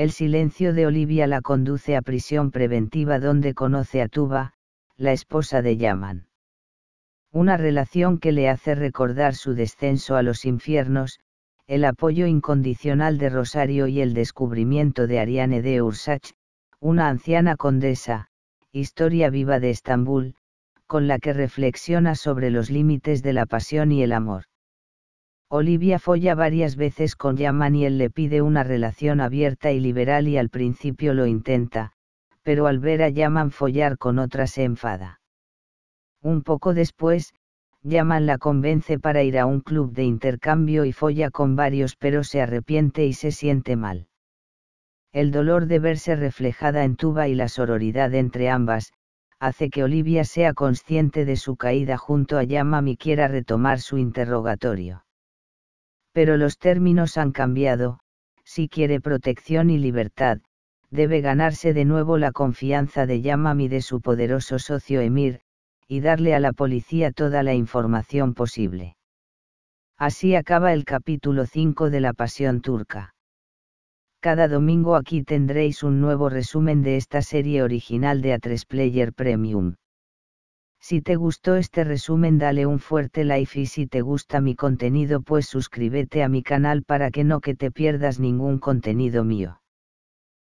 El silencio de Olivia la conduce a prisión preventiva donde conoce a Tuba, la esposa de Yaman. Una relación que le hace recordar su descenso a los infiernos, el apoyo incondicional de Rosario y el descubrimiento de Ariane de Ursach, una anciana condesa, historia viva de Estambul, con la que reflexiona sobre los límites de la pasión y el amor. Olivia folla varias veces con Yaman y él le pide una relación abierta y liberal y al principio lo intenta, pero al ver a Yaman follar con otra se enfada. Un poco después, Yaman la convence para ir a un club de intercambio y folla con varios pero se arrepiente y se siente mal. El dolor de verse reflejada en Tuba y la sororidad entre ambas, hace que Olivia sea consciente de su caída junto a Yaman y quiera retomar su interrogatorio pero los términos han cambiado, si quiere protección y libertad, debe ganarse de nuevo la confianza de Yamami y de su poderoso socio Emir, y darle a la policía toda la información posible. Así acaba el capítulo 5 de La Pasión Turca. Cada domingo aquí tendréis un nuevo resumen de esta serie original de A3 Player Premium. Si te gustó este resumen dale un fuerte like y si te gusta mi contenido pues suscríbete a mi canal para que no que te pierdas ningún contenido mío.